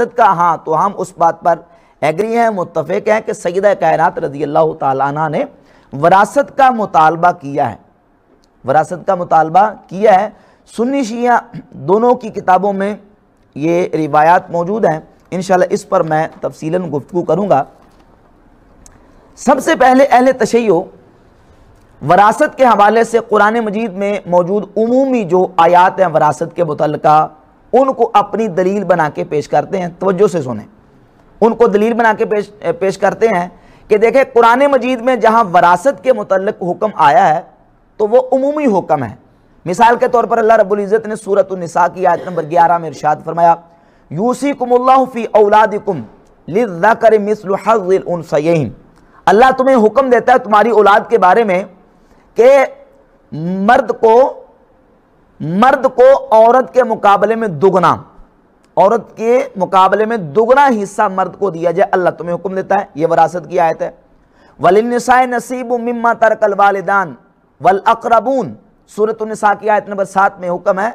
मकसद का हाँ तो हम उस बात पर एग्री हैं मुतफ़ हैं कि सईद कायनत रजी अल्लाह तला ने वरासत का मुतालबा किया है वरासत का मुतालबा किया है सुन्नी शिया दोनों की किताबों में ये रिवायात मौजूद हैं इन इस पर मैं तफसी गुफ्तु करूँगा सबसे पहले अहल तशैयो वरासत के हवाले से कुरान मजीद में मौजूद उमूमी जो आयात हैं वरासत के मुतल उनको अपनी दलील बना के पेश करते हैं तवज्जो से सुने उनको दलील बना के पेश पेश करते हैं कि देखें कुरान मजीद में जहाँ वरासत के मुतल हुक्म आया है तो वो उमूमी हुक्म है मिसाल के तौर पर अल्लाह रबुल्ज़त ने सूरत निसा की आयत नंबर ग्यारह में इरशाद फरमाया यूसी कुमल्लाफ़ी औलादिकुम लिज़कर मिसल हज़िल अल्लाह तुम्हें हुक्म देता है तुम्हारी औलाद के बारे में कि मर्द को मर्द को औरत के मुकाबले में दुगना औरत के मुकाबले में दुगना हिस्सा मर्द को दिया जाए अल्लाह तुम्हें हुक्म देता है यह वरासत की आयत है वलिनसाए नसीब मिम्मा तरकल वालदान वल अकरबून सूरत नसा की आयत नंबर सात में हुक्म है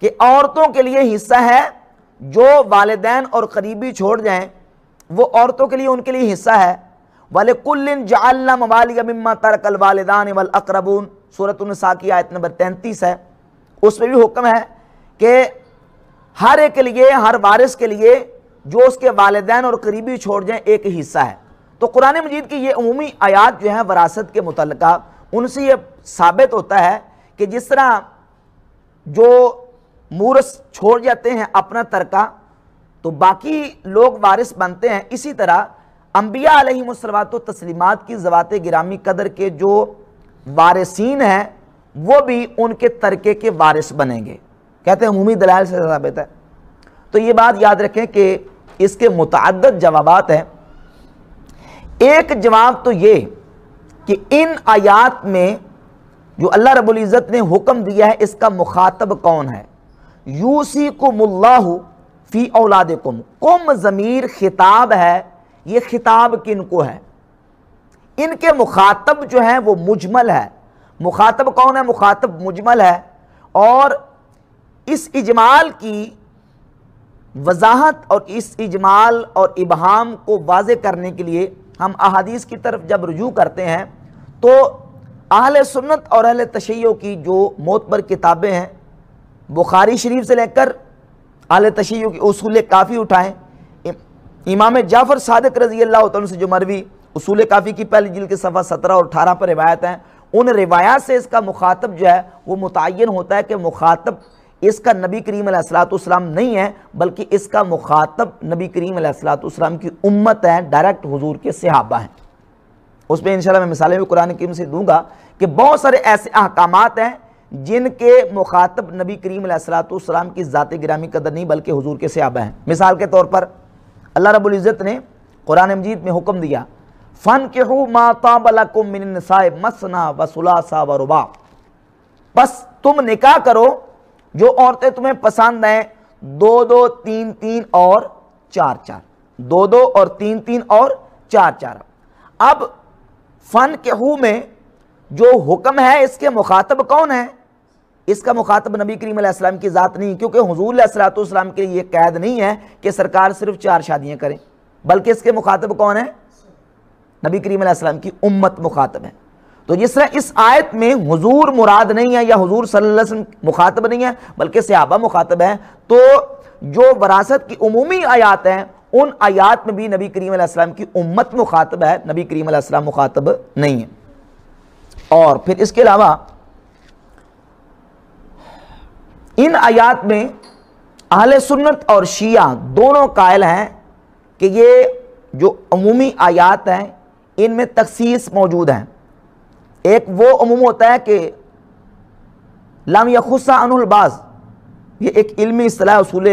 कि औरतों के लिए हिस्सा है जो वालदान और करीबी छोड़ जाएं वो औरतों के लिए उनके लिए हिस्सा है वाले कुल्लिन जाल्ला मवालिया मिम्मा तरकल वालदान वल अकरबून सूरत नसा की आयत नंबर तैंतीस है उसमें भी हुक्म है कि हर एक के लिए हर वारिस के लिए जो उसके वालदेन और करीबी छोड़ जाएँ एक हिस्सा है तो कुरान मजीद की ये अमूमी आयात जो है वरासत के मुतल उनसे ये साबित होता है कि जिस तरह जो मूरस छोड़ जाते हैं अपना तरका तो बाकी लोग वारिस बनते हैं इसी तरह अम्बिया अलहमसलवात तस्लिमात की जवात ग्रामी कदर के जो वारसिन हैं वो भी उनके तरके के वारिस बनेंगे कहते हैं अमूमी दलाल से साबित है तो ये बात याद रखें कि इसके मुतद जवाब हैं एक जवाब तो ये कि इन आयात में जो अल्लाह रबुल्ज़त ने हुक्म दिया है इसका मुखातब कौन है यूसी कुमल्लाहु फ़ी औलाद कुम कुम ज़मीर खिताब है ये खिताब किन को है इनके मुखातब जो हैं वो मुजमल है मुखातब कौन है मुखातब मुजमल है और इस इजमाल की वजाहत और इस इजमाल और इबहम को वाज करने के लिए हम अहादीस की तरफ जब रुजू करते हैं तो अहल सुन्नत और अहल तशैयों की जो मोतबर किताबें हैं बुखारी शरीफ से लेकर आल तशीयों के असूल काफ़ी उठाएँ इमाम जाफ़र सदक रजी अल्लाह से जो मरवी असूल काफ़ी की पहली जिल के सफ़ा सत्रह और अठारह पर रिवायत हैं उन रिवायात से इसका मुखातब जो है वो मुतन होता है कि मुखातब इसका नबी करीम नहीं है बल्कि इसका मुखातब नबी करीम की उम्मत है डायरेक्ट हजूर के सहाबा हैं उस पर इनशाला मैं मिसालें भी कुरान करीम से दूंगा कि बहुत सारे ऐसे अहकाम हैं जिनके मुखातब नबी करीम सलाम की ज़ात ग्रामी कदर नहीं बल्कि हजूर के सहाबा हैं मिसाल के तौर पर अल्लाह रबुल्ज़त ने कुरान मजीद में हुक्म दिया फन के हो माता मसना वसुलासा वरुबा बस तुम निकाह करो जो औरतें तुम्हें पसंद हैं दो दो तीन तीन और चार चार दो दो और तीन तीन और चार चार अब फन के हु में जो हुक्म है इसके मुखातब कौन है इसका मुखातब नबी करीम की ज़ात नहीं क्योंकि हजूर सलातम के लिए कैद नहीं है कि सरकार सिर्फ चार शादियां करें बल्कि इसके मुखातब कौन है नबी करीम की उम्मत मुखातब है तो जिस तरह इस आयत में हुजूर मुराद नहीं है या हुजूर सल्लल्लाहु अलैहि वसल्लम मुखातब नहीं है बल्कि सहाबा मुखातब है तो जो वरासत की उमूमी आयात हैं उन आयात में भी नबी करीम की उम्मत मुखातब है नबी करीम मुखातब नहीं है और फिर इसके अलावा इन आयात में अहल सुन्नत और शिया दोनों कायल हैं कि ये जो अमूमी आयात हैं इनमें तखसीस मौजूद है एक वो अमूम होता है कि लाम यखुसा अनुलबाज ये एक इल्मी असलाह असूल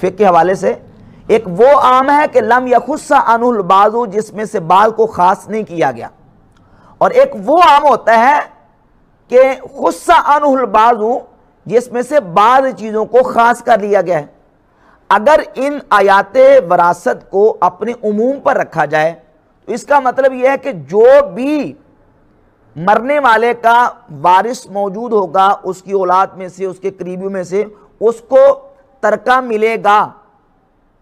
फ़िक के हवाले से एक वो आम है कि लम यखुस्सा अनबाजू जिसमें से बाल को ख़ास नहीं किया गया और एक वो आम होता है कि खुस्सा अनबाजू जिसमें से बाद चीज़ों को ख़ास कर लिया गया है अगर इन आयात वरासत को अपने उमूम पर रखा जाए तो इसका मतलब यह है कि जो भी मरने वाले का वारिस मौजूद होगा उसकी औलाद में से उसके करीबियों में से उसको तरका मिलेगा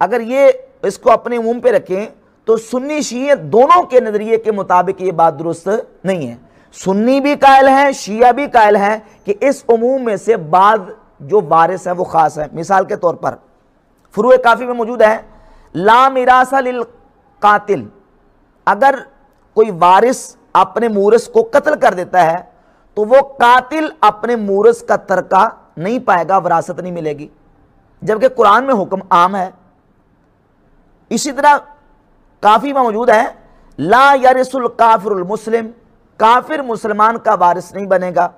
अगर ये इसको अपने मुंह पे रखें तो सुन्नी शिया दोनों के नज़रिए के मुताबिक ये बात दुरुस्त नहीं है सुन्नी भी कायल है शिया भी कायल है कि इस उमूम में से बाद जो वारिस है वो ख़ास है मिसाल के तौर पर फ्रू काफ़ी में मौजूद है लामिरासा लिल कातिल अगर कोई वारिस अपने मूरस को कत्ल कर देता है तो वो कातिल अपने मूरस का तरका नहीं पाएगा वरासत नहीं मिलेगी जबकि कुरान में हुक्म आम है इसी तरह काफ़ी मौजूद है ला यारिसुल काफिर मुस्लिम काफिर मुसलमान का वारिस नहीं बनेगा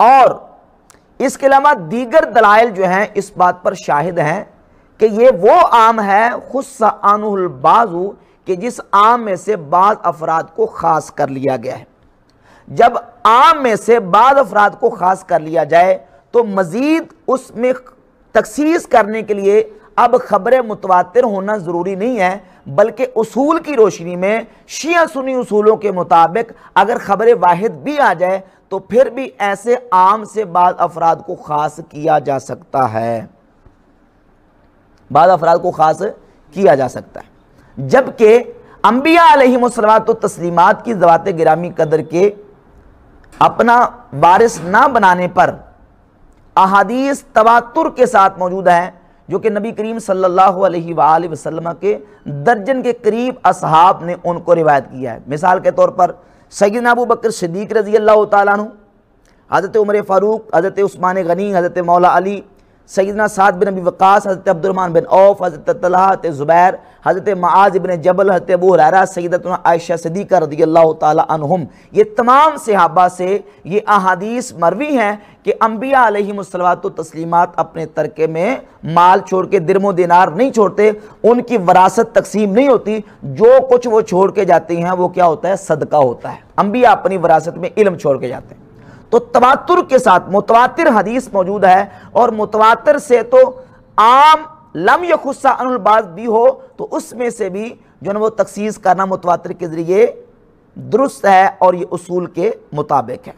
और इसके अलावा दीगर दलाइल जो हैं इस बात पर शाहिद हैं कि ये वो आम है खुस्सा आनुल बाजू कि जिस आम में से बाद अफराद को खास कर लिया गया है जब आम में से बाद अफराद को खास कर लिया जाए तो मज़ीद उसमें तखसीस करने के लिए अब खबरें मुतवातिर होना ज़रूरी नहीं है बल्कि उसूल की रोशनी में शिया सुनी उसूलों के मुताबिक अगर खबरें वाहिद भी आ जाए तो फिर भी ऐसे आम से बाद अफराद को खास किया जा सकता है बाद अफराद को खास किया जा सकता है जबकि अम्बिया अलैहिस्सलात तस्लीमत की ज़वात ग्रामी कदर के अपना वारिस ना बनाने पर अहादीस तवातुर के साथ मौजूद हैं जो कि नबी करीम सल्लल्लाहु के दर्जन के करीब असहाब ने उनको रिवायत किया है मिसाल के तौर पर सैद नबू बकर सदीक रजी अल्लाह तु हज़रत उमर फ़ारूक हज़रत स्स्मान गनी हज़रत मौला अली सैदना साद बिन अबी वक़ास हज़रत अब्दुलरमान बिन औफ हज़रत तला ज़ुबैर हज़रत माज बिन जबल हज़रत अबू हरारा सैदत आयशा सदीक़ रदी अल्लाह तुम ये तमाम सिहाबा से ये अहादीस मरवी हैं कि अम्बिया अलहमसलात तस्लीमत अपने तरके में माल छोड़ के दिरमो दिनार नहीं छोड़ते उनकी वरासत तकसीम नहीं होती जो कुछ वो छोड़ के जाती हैं वो क्या होता है सदका होता है अम्बिया अपनी वरासत में इलम छोड़ के जाते हैं तो तवातुर के साथ मुतवातिर हदीस मौजूद है और मुतवातिर से तो आम लम या खुस्सा भी हो तो उसमें से भी जो है वो तखसीस करना मुतवातिर के ज़रिए दुरुस्त है और ये उसूल के मुताबिक है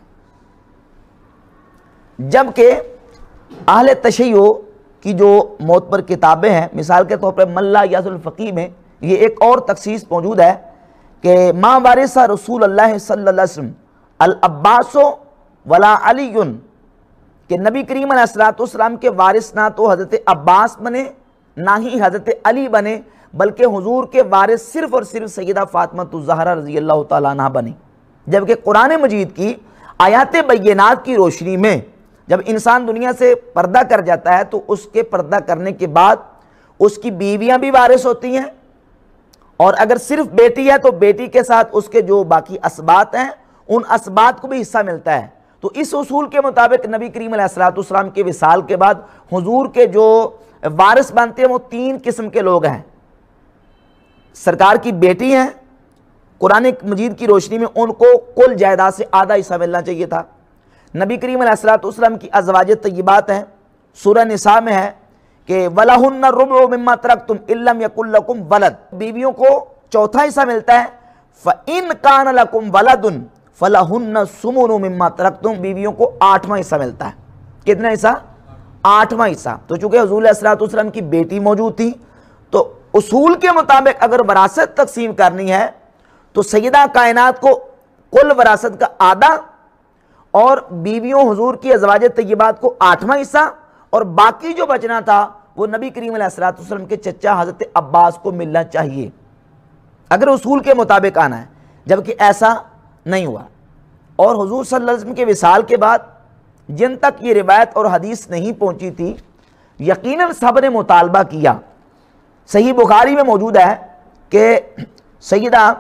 जबकि अहल तशैयो की जो मौत पर किताबें हैं मिसाल के तौर पर मल्ला यासुलफ़ी में ये एक और तखसीस मौजूद है कि माँ वारिसा रसूल अल्लाह सल्लम अब्बासों वला अली कि नबी करीम सलाम के वारिस ना तो हज़रत अब्बास बने ना ही हज़रत अली बने बल्कि हुजूर के वारिस सिर्फ़ और सिर्फ सैदा फातमा तो ज़हरा रजी अल्लाह तह बने जबकि कुरान मजीद की आयात बैनात की रोशनी में जब इंसान दुनिया से पर्दा कर जाता है तो उसके पर्दा करने के बाद उसकी बीवियाँ भी वारिस होती हैं और अगर सिर्फ बेटी है तो बेटी के साथ उसके जो बाकी इसबात हैं उन इसबात को भी हिस्सा मिलता है तो इस असूल के मुताबिक नबी करीम सलाम के विसाल के बाद हजूर के जो वारिस बनते हैं वो तीन किस्म के लोग हैं सरकार की बेटी हैं कुरान मजीद की रोशनी में उनको कुल जायदाद से आधा हिस्सा मिलना चाहिए था नबी करीम सलाम की अजवाज तयबात हैं सूर्य निसा में है कि वलाहन रुबा तरक तुम इलम यकुल्लकुम वलद बीवियों को चौथा हिस्सा मिलता है फ़ इन कान लकुम फलाहुन्न सुमन मिम्मा तरक तुम बीवियों को आठवां हिस्सा मिलता है कितना हिस्सा आठवां हिस्सा तो चूंकि हजूल असरातम की बेटी मौजूद थी तो उसूल के मुताबिक अगर वरासत तकसीम करनी है तो सैदा कायनात को कुल वरासत का आधा और बीवियों हजूर की अजवाज तयबात को आठवां हिस्सा और बाकी जो बचना था वो नबी करीम सलाम के चचा हज़रत अब्बास को मिलना चाहिए अगर उसूल के मुताबिक आना है जबकि ऐसा नहीं हुआ और हजूर सल्लम के विसाल के बाद जिन तक ये रिवायत और हदीस नहीं पहुँची थी यकीन सब ने मुतालबा किया सही बुखारी में मौजूद है कि सैदा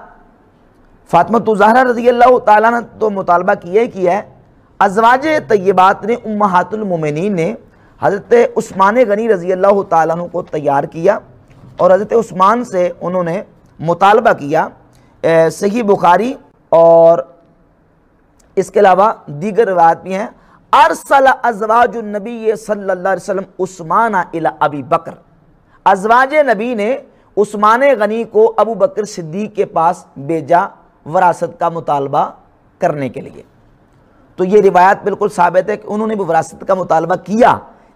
फातमत जहरा रजी अल्लाह ताला ने तो मुतालबा किया ही किया है अजवाज तय्यबात ने उम्मातुलमिन ने हज़रत स्स्मान गनी रजी अल्लाह तु को तैयार किया और हज़रत स्मान से उन्होंने मुतालबा किया सही बुखारी और इसके अलावा दीगर रवायत भी हैं अरसल अजवाज नबी सल्लाम उस्मान अबी बकर अजवाज नबी ने उस्मान गनी को अबू बकर सिद्दीक के पास भेजा वरासत का मुतालबा करने के लिए तो ये रिवायत बिल्कुल साबित है कि उन्होंने भी वरासत का मुतालबा किया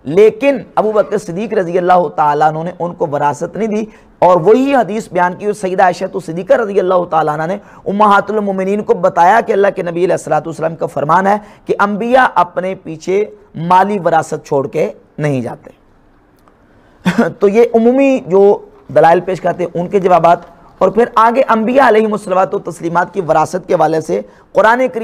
लेकिन अबू बकर सिद्दीक रजी अल्लाह तु ने उनको वरासत नहीं दी और वही हदीस बयान की और सईदा आयशत तो सदीक़ा रजी अल्लाह तुम ने उमातुलमिन को बताया कि अल्लाह के नबी सलाम का फरमान है कि अम्बिया अपने पीछे माली वरासत छोड़ के नहीं जाते तो ये उमूमी जो दलाइल पेश करते हैं उनके जवाब और फिर आगे अम्बिया अलही मुसलवात तस्लीमत की वरासत के वाले से कुरान करीम